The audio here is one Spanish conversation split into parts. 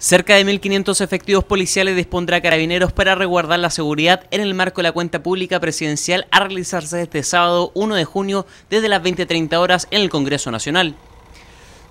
Cerca de 1.500 efectivos policiales dispondrá Carabineros para resguardar la seguridad en el marco de la cuenta pública presidencial a realizarse este sábado 1 de junio desde las 20.30 horas en el Congreso Nacional.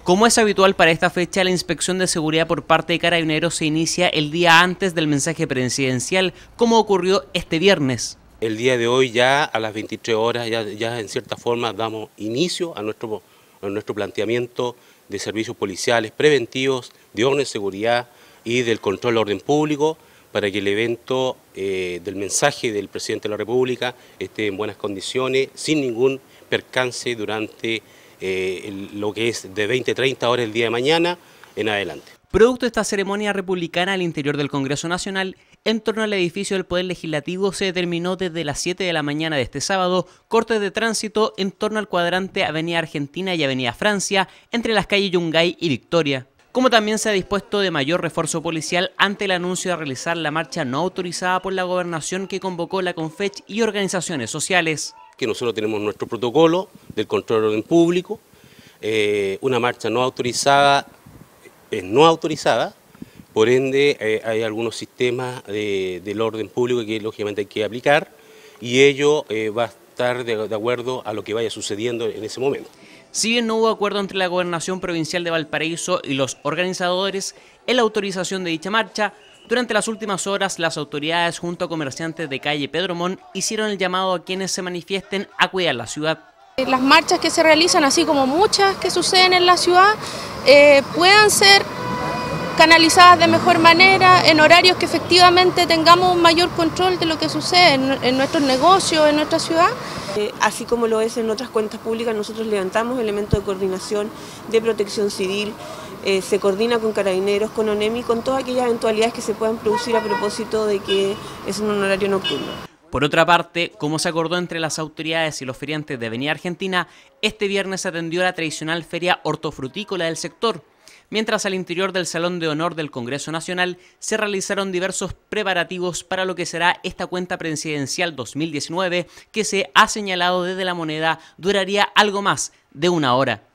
Como es habitual para esta fecha, la inspección de seguridad por parte de Carabineros se inicia el día antes del mensaje presidencial, como ocurrió este viernes. El día de hoy ya a las 23 horas ya en cierta forma damos inicio a nuestro en nuestro planteamiento de servicios policiales preventivos, de orden de seguridad y del control del orden público para que el evento eh, del mensaje del presidente de la República esté en buenas condiciones, sin ningún percance durante eh, lo que es de 20 30 horas el día de mañana en adelante. Producto de esta ceremonia republicana al interior del Congreso Nacional, en torno al edificio del Poder Legislativo se determinó desde las 7 de la mañana de este sábado cortes de tránsito en torno al cuadrante Avenida Argentina y Avenida Francia entre las calles Yungay y Victoria como también se ha dispuesto de mayor refuerzo policial ante el anuncio de realizar la marcha no autorizada por la gobernación que convocó la CONFECH y organizaciones sociales. Que nosotros tenemos nuestro protocolo del control del orden público, eh, una marcha no autorizada es eh, no autorizada, por ende, eh, hay algunos sistemas de, del orden público que lógicamente hay que aplicar y ello eh, va a estar de, acuerdo a lo que vaya sucediendo en ese momento. Si bien no hubo acuerdo entre la Gobernación Provincial de Valparaíso y los organizadores en la autorización de dicha marcha, durante las últimas horas las autoridades junto a comerciantes de calle Pedro Mon hicieron el llamado a quienes se manifiesten a cuidar la ciudad. Eh, las marchas que se realizan, así como muchas que suceden en la ciudad, puedan ser canalizadas de mejor manera, en horarios que efectivamente tengamos un mayor control de lo que sucede en, nuestros negocios, en nuestra ciudad. Eh, así como lo es en otras cuentas públicas, nosotros levantamos elementos de coordinación, de protección civil, eh, se coordina con carabineros, con ONEMI, con todas aquellas eventualidades que se puedan producir a propósito de que es un horario nocturno. Por otra parte, como se acordó entre las autoridades y los feriantes de Avenida Argentina, este viernes se atendió la tradicional feria hortofrutícola del sector, mientras al interior del Salón de Honor del Congreso Nacional se realizaron diversos preparativos para lo que será esta cuenta presidencial 2019 que se ha señalado desde la moneda duraría algo más de una hora.